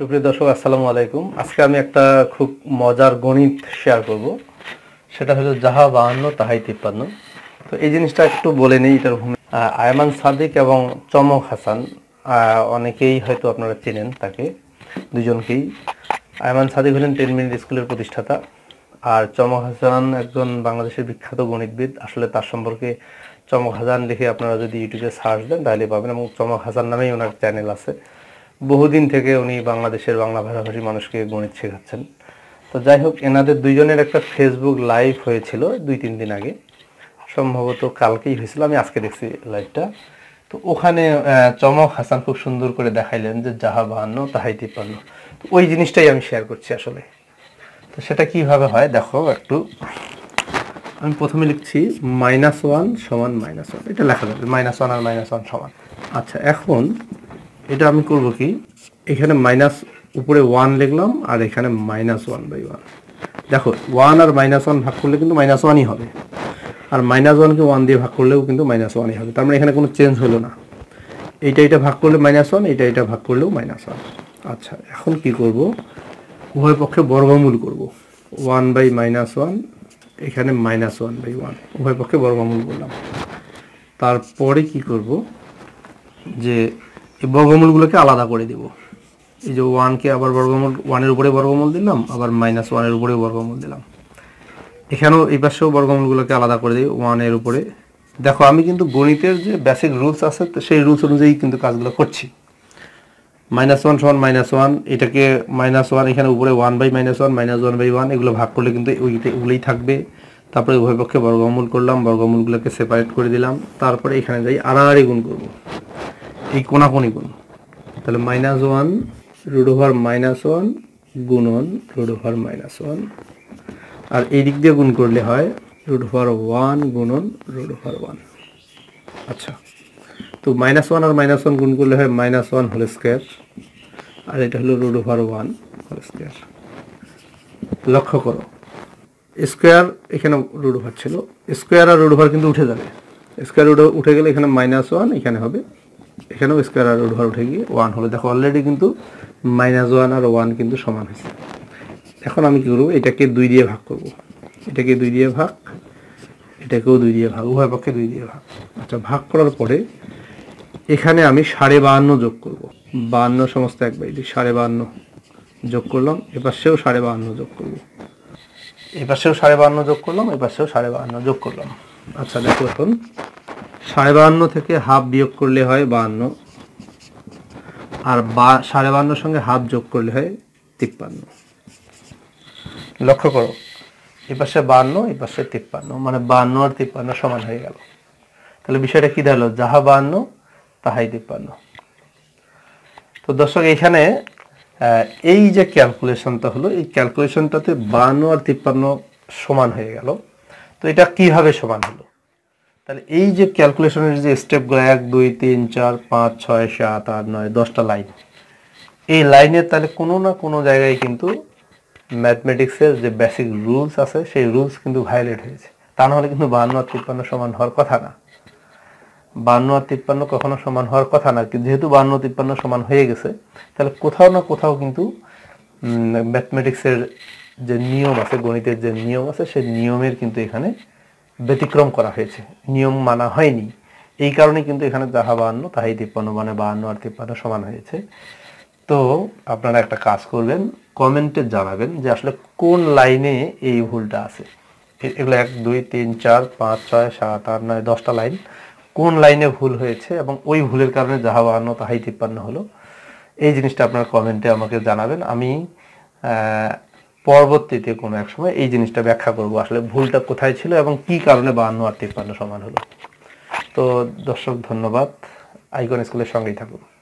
সুপ্রিয় দর্শক আসসালামু আলাইকুম আজকে আমি একটা খুব মজার গণিত শেয়ার করব সেটা হলো যাহা বাহান্ন তাহাই তিপ্পান্ন তো এই জিনিসটা একটু বলে নিই এটার ভূমি আয়মান সাদিক এবং চমক হাসান অনেকেই হয়তো আপনারা চেনেন তাকে দুজনকেই আয়মান সাদিক হলেন টেন মিনিট স্কুলের প্রতিষ্ঠাতা আর চমক হাসান একজন বাংলাদেশের বিখ্যাত গণিতবিদ আসলে তার সম্পর্কে চমক হাসান লিখে আপনারা যদি ইউটিউবে সার্চ দেন তাহলে পাবেন এবং চমক হাসান নামেই ওনার চ্যানেল আছে বহুদিন থেকে উনি বাংলাদেশের বাংলা ভাষাভাষী মানুষকে গণিত শেখাচ্ছেন তো যাই হোক এনাদের দুইজনের একটা ফেসবুক লাইভ হয়েছিল দুই তিন দিন আগে সম্ভবত কালকেই হয়েছিল আমি আজকে দেখছি লাইভটা তো ওখানে চমক হাসান খুব সুন্দর করে দেখাইলেন যে যাহা বাহান্ন তাহাই তিপ্পান্ন তো ওই জিনিসটাই আমি শেয়ার করছি আসলে তো সেটা কিভাবে হয় দেখো একটু আমি প্রথমে লিখছি মাইনাস ওয়ান সমান মাইনাস ওয়ান এটা লেখা যাবে মাইনাস ওয়ান আর মাইনাস ওয়ান সমান আচ্ছা এখন এটা আমি করব কি এখানে মাইনাস উপরে ওয়ান লিখলাম আর এখানে মাইনাস ওয়ান বাই ওয়ান দেখো ওয়ান আর মাইনাস ওয়ান ভাগ করলে কিন্তু মাইনাস ওয়ানই হবে আর মাইনাস ওয়ানকে ওয়ান দিয়ে ভাগ করলেও কিন্তু মাইনাস ওয়ানই হবে তার মানে এখানে কোনো চেঞ্জ হলো না এইটা এটা ভাগ করলে মাইনাস ওয়ান এটা এটা ভাগ করলেও মাইনাস ওয়ান আচ্ছা এখন কি করব উভয় পক্ষে বর্গমূল করব ওয়ান বাই মাইনাস ওয়ান এখানে মাইনাস ওয়ান বাই ওয়ান উভয় পক্ষে বর্গমূল করলাম তারপরে কি করব যে এই বর্গমূলগুলোকে আলাদা করে দেব এই যে ওয়ানকে আবার বর্গমূল ওয়ানের উপরে বর্গমূল দিলাম আবার মাইনাস ওয়ানের উপরে বর্গমূল দিলাম এখানেও এই পাশেও বর্গমূলগুলোকে আলাদা করে দিই ওয়ানের উপরে দেখো আমি কিন্তু গণিতের যে বেসিক রুলস আছে সেই রুলস অনুযায়ী কিন্তু কাজগুলো করছি মাইনাস ওয়ান সমান মাইনাস ওয়ান এটাকে মাইনাস ওয়ান এখানে উপরে one by minus one minus one by one এগুলো ভাগ করলে কিন্তু ওগুলোই থাকবে তারপরে উভয় পক্ষে বর্গমূল করলাম বর্গমূলগুলোকে সেপারেট করে দিলাম তারপরে এখানে যাই আড়াআড়ি গুণ করবো এই কোনি গুণ তাহলে minus one root over minus one গুণন রোড ওভার মাইনাস ওয়ান আর এই দিক দিয়ে গুণ করলে হয় রুট ওভার ওয়ান গুণন রোড ওভার ওয়ান আচ্ছা তো মাইনাস ওয়ান আর মাইনাস ওয়ান গুণ করলে হয় মাইনাস ওয়ান হোল স্কোয়ার আর এটা হলো root over one whole square লক্ষ্য করো স্কোয়ার এখানে রোড ওভার ছিল স্কোয়ার আর রোড ওভার কিন্তু উঠে যাবে স্কোয়ার রুট উঠে গেলে এখানে মাইনাস ওয়ান এখানে হবে এখানেও স্কোয়ার আর রুট উঠে গিয়ে ওয়ান হলো দেখো অলরেডি কিন্তু মাইনাস ওয়ান আর ওয়ান কিন্তু সমান হয়েছে এখন আমি কী করবো এটাকে দুই দিয়ে ভাগ করব এটাকে দুই দিয়ে ভাগ এটাকেও দুই দিয়ে ভাগ উভয় পক্ষে দুই দিয়ে ভাগ আচ্ছা ভাগ করার পরে এখানে আমি সাড়ে বাহান্ন যোগ করব বাহান্ন সমস্ত এক বাইরে সাড়ে বাহান্ন যোগ করলাম এপাশেও সাড়ে বাহান্ন যোগ করব এপাশেও সাড়ে বাহান্ন যোগ করলাম এপাশেও সাড়ে বাহান্ন যোগ করলাম আচ্ছা দেখো এখন সাড়ে বাহান্ন থেকে হাফ বিয়োগ করলে হয় বাহান্ন আর বা সাড়ে বাহান্নর সঙ্গে হাফ যোগ করলে হয় তিপ্পান্ন লক্ষ্য করো এ পাশে বাহান্ন এ পাশে তিপ্পান্ন মানে বাহান্ন আর তিপ্পান্ন সমান হয়ে গেল তাহলে বিষয়টা কি দাঁড়ালো যাহা বাহান্ন তাহাই তিপ্পান্ন তো দর্শক এখানে এই যে ক্যালকুলেশনটা হলো এই ক্যালকুলেশনটাতে বাহান্ন আর তিপ্পান্ন সমান হয়ে গেল তো এটা কিভাবে সমান হলো তাহলে এই যে ক্যালকুলেশনের যে স্টেপগুলো এক দুই তিন চার পাঁচ ছয় সাত আট নয় দশটা লাইন এই লাইনের তাহলে কোনো না কোনো জায়গায় কিন্তু ম্যাথমেটিক্সের যে বেসিক রুলস আছে সেই রুলস কিন্তু ভায়োলেট হয়েছে তা নাহলে কিন্তু বান্ন আর তিপ্পান্ন সমান হওয়ার কথা না বান্ন আর তিপ্পান্ন কখনো সমান হওয়ার কথা না কিন্তু যেহেতু বান্ন তিপ্পান্ন সমান হয়ে গেছে তাহলে কোথাও না কোথাও কিন্তু ম্যাথমেটিক্সের যে নিয়ম আছে গণিতের যে নিয়ম আছে সেই নিয়মের কিন্তু এখানে ব্যতিক্রম করা হয়েছে নিয়ম মানা হয়নি এই কারণে কিন্তু এখানে যাহা বাহান্ন তাহাই তিপ্পান্ন মানে বাহান্ন আর তিপ্পান্ন সমান হয়েছে তো আপনারা একটা কাজ করবেন কমেন্টে জানাবেন যে আসলে কোন লাইনে এই ভুলটা আছে এগুলো এক দুই তিন চার পাঁচ ছয় সাত আট নয় দশটা লাইন কোন লাইনে ভুল হয়েছে এবং ওই ভুলের কারণে যাহা বাহান্ন তাহাই তিপ্পান্ন হলো এই জিনিসটা আপনার কমেন্টে আমাকে জানাবেন আমি পরবর্তীতে কোনো এক সময় এই জিনিসটা ব্যাখ্যা করব আসলে ভুলটা কোথায় ছিল এবং কি কারণে বাহান্ন আর তিপ্পান্ন সমান হলো তো দর্শক ধন্যবাদ আইকন স্কুলের সঙ্গেই থাকুন